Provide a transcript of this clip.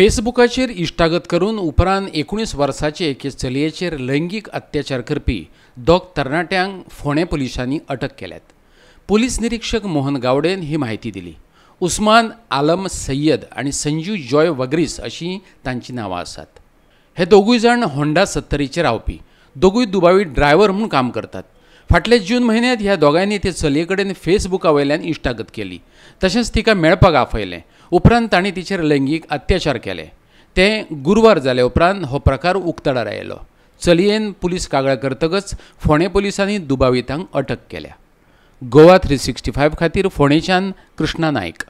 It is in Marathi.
फेसबुकाचेर इश्टागत करून उपरांत एकुणीस वर्साचे एके चलयेचेर लैंगीक अत्याचार करपी दोग तरणाट्यांक फोंडे पुलिसांनी अटक केल्यात पोलीस निरीक्षक मोहन गावडेन ही माहिती दिली उस्मान आलम सय्यद आणि संजीव जॉय वग्रीस अशी तांचीं नांवां आसात हे दोगूय जाण होंडा सत्तरीचे रावपी दोगूय दुबावी ड्रायव्हर म्हणून काम करतात फाटल्या जून महिन्यात ह्या दोघांनी ते चलये कडेन फेसबुकावयल्यान इश्टागत केली तशेंच तिका मेळपाक आफयलें उपरांत ताणें तिचेर लैंगीक अत्याचार केले ते गुरुवार जाले उपरांत हो प्रकार उक्ताडार आयलो चलयेन पुलीस कागाळ करतकच फोंडे पुलिसांनी दुबावितांक अटक केल्या गोवा थ्री सिक्स्टी फायव्ह खातीर फोंडेच्यान कृष्णा नायक